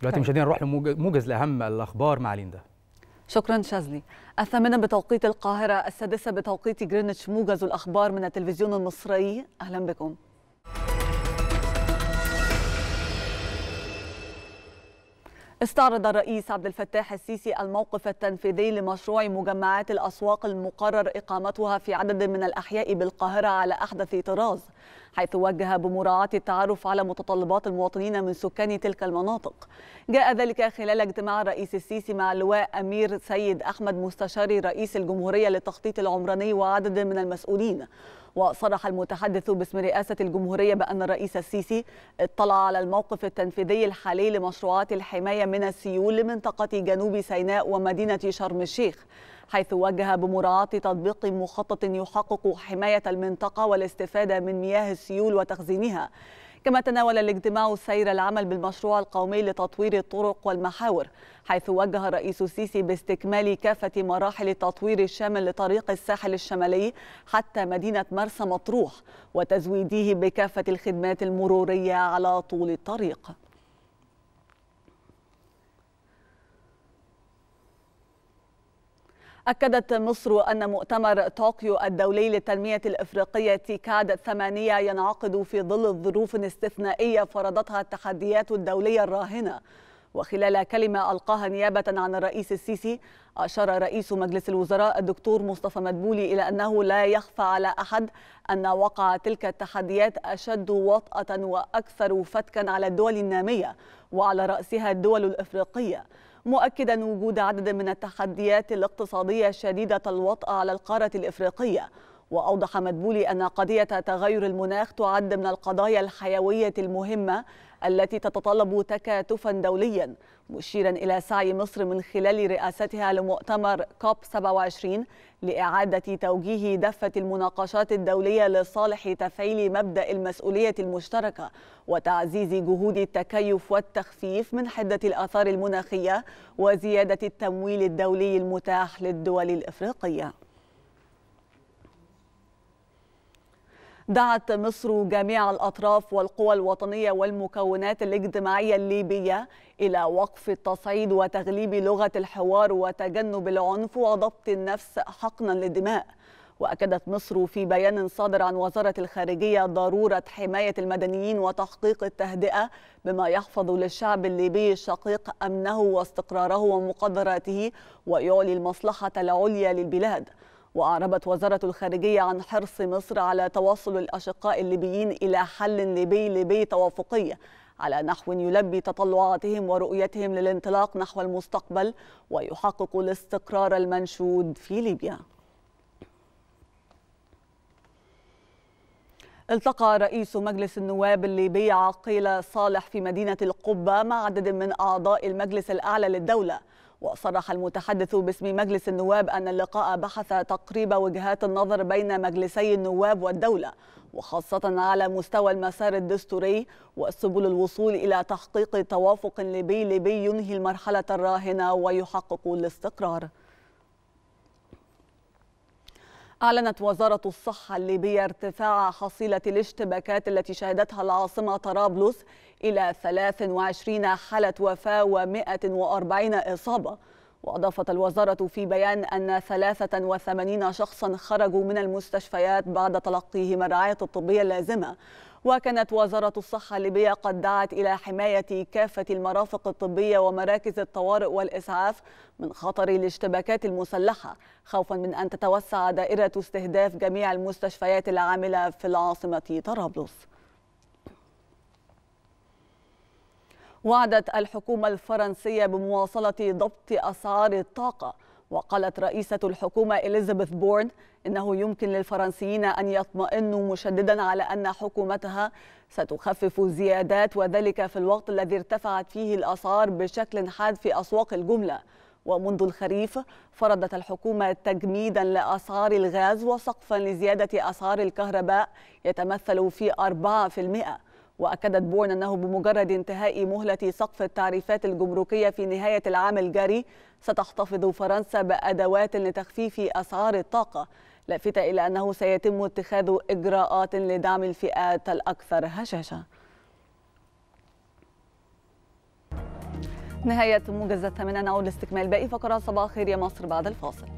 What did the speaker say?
دلوقتي مشاهدينا طيب. نروح لموجز لاهم الاخبار مع ليندا شكرا شاذلي الثامنة بتوقيت القاهرة السادسة بتوقيت جرينتش موجز الأخبار من التلفزيون المصري أهلا بكم استعرض الرئيس عبد الفتاح السيسي الموقف التنفيذي لمشروع مجمعات الأسواق المقرر إقامتها في عدد من الأحياء بالقاهرة على أحدث طراز حيث وجه بمراعاة التعرف على متطلبات المواطنين من سكان تلك المناطق جاء ذلك خلال اجتماع الرئيس السيسي مع اللواء أمير سيد أحمد مستشاري رئيس الجمهورية للتخطيط العمراني وعدد من المسؤولين وصرح المتحدث باسم رئاسة الجمهورية بأن الرئيس السيسي اطلع على الموقف التنفيذي الحالي لمشروعات الحماية من السيول لمنطقة جنوب سيناء ومدينة شرم الشيخ حيث وجه بمراعاة تطبيق مخطط يحقق حماية المنطقة والاستفادة من مياه السيول وتخزينها كما تناول الاجتماع سير العمل بالمشروع القومي لتطوير الطرق والمحاور حيث وجه الرئيس السيسي باستكمال كافة مراحل التطوير الشامل لطريق الساحل الشمالي حتى مدينة مرسى مطروح وتزويده بكافة الخدمات المرورية على طول الطريق أكدت مصر أن مؤتمر طوكيو الدولي للتنمية الإفريقية تيكاد الثمانية ينعقد في ظل الظروف الاستثنائية فرضتها التحديات الدولية الراهنة وخلال كلمة ألقاها نيابة عن الرئيس السيسي أشار رئيس مجلس الوزراء الدكتور مصطفى مدبولي إلى أنه لا يخفى على أحد أن وقع تلك التحديات أشد وطأة وأكثر فتكا على الدول النامية وعلى رأسها الدول الإفريقية مؤكدا وجود عدد من التحديات الاقتصادية شديدة الوطأة على القارة الإفريقية وأوضح مدبولي أن قضية تغير المناخ تعد من القضايا الحيوية المهمة التي تتطلب تكاتفا دوليا مشيرا إلى سعي مصر من خلال رئاستها لمؤتمر كوب 27 لإعادة توجيه دفة المناقشات الدولية لصالح تفعيل مبدأ المسؤولية المشتركة وتعزيز جهود التكيف والتخفيف من حدة الآثار المناخية وزيادة التمويل الدولي المتاح للدول الإفريقية دعت مصر جميع الأطراف والقوى الوطنية والمكونات الاجتماعية الليبية إلى وقف التصعيد وتغليب لغة الحوار وتجنب العنف وضبط النفس حقنا للدماء وأكدت مصر في بيان صادر عن وزارة الخارجية ضرورة حماية المدنيين وتحقيق التهدئة بما يحفظ للشعب الليبي الشقيق أمنه واستقراره ومقدراته ويعلي المصلحة العليا للبلاد وأعربت وزارة الخارجية عن حرص مصر على توصل الأشقاء الليبيين إلى حل ليبي ليبي توافقي على نحو يلبي تطلعاتهم ورؤيتهم للانطلاق نحو المستقبل ويحقق الاستقرار المنشود في ليبيا التقى رئيس مجلس النواب الليبي عقيل صالح في مدينة القبة مع عدد من أعضاء المجلس الأعلى للدولة وصرح المتحدث باسم مجلس النواب أن اللقاء بحث تقريب وجهات النظر بين مجلسي النواب والدولة وخاصة على مستوى المسار الدستوري وسبل الوصول إلى تحقيق توافق ليبي ليبي ينهي المرحلة الراهنة ويحقق الاستقرار أعلنت وزارة الصحة الليبية ارتفاع حصيلة الاشتباكات التي شهدتها العاصمة طرابلس إلى 23 حالة وفاة و140 إصابة وأضافت الوزارة في بيان أن 83 شخصا خرجوا من المستشفيات بعد تلقيهم الرعاية الطبية اللازمة وكانت وزارة الصحة الليبية قد دعت إلى حماية كافة المرافق الطبية ومراكز الطوارئ والإسعاف من خطر الاشتباكات المسلحة خوفا من أن تتوسع دائرة استهداف جميع المستشفيات العاملة في العاصمة طرابلس وعدت الحكومة الفرنسية بمواصلة ضبط أسعار الطاقة وقالت رئيسة الحكومة إليزابيث بورن إنه يمكن للفرنسيين أن يطمئنوا مشددا على أن حكومتها ستخفف الزيادات وذلك في الوقت الذي ارتفعت فيه الأسعار بشكل حاد في أسواق الجملة ومنذ الخريف فرضت الحكومة تجميدا لأسعار الغاز وسقفا لزيادة أسعار الكهرباء يتمثل في 4% وأكدت بورن أنه بمجرد انتهاء مهلة سقف التعريفات الجمركية في نهاية العام الجاري ستحتفظ فرنسا بأدوات لتخفيف أسعار الطاقة لافتة إلى أنه سيتم اتخاذ إجراءات لدعم الفئات الأكثر هشاشة نهاية موجز الثامنة نعود لاستكمال باقي فقرات صباح خير يا مصر بعد الفاصل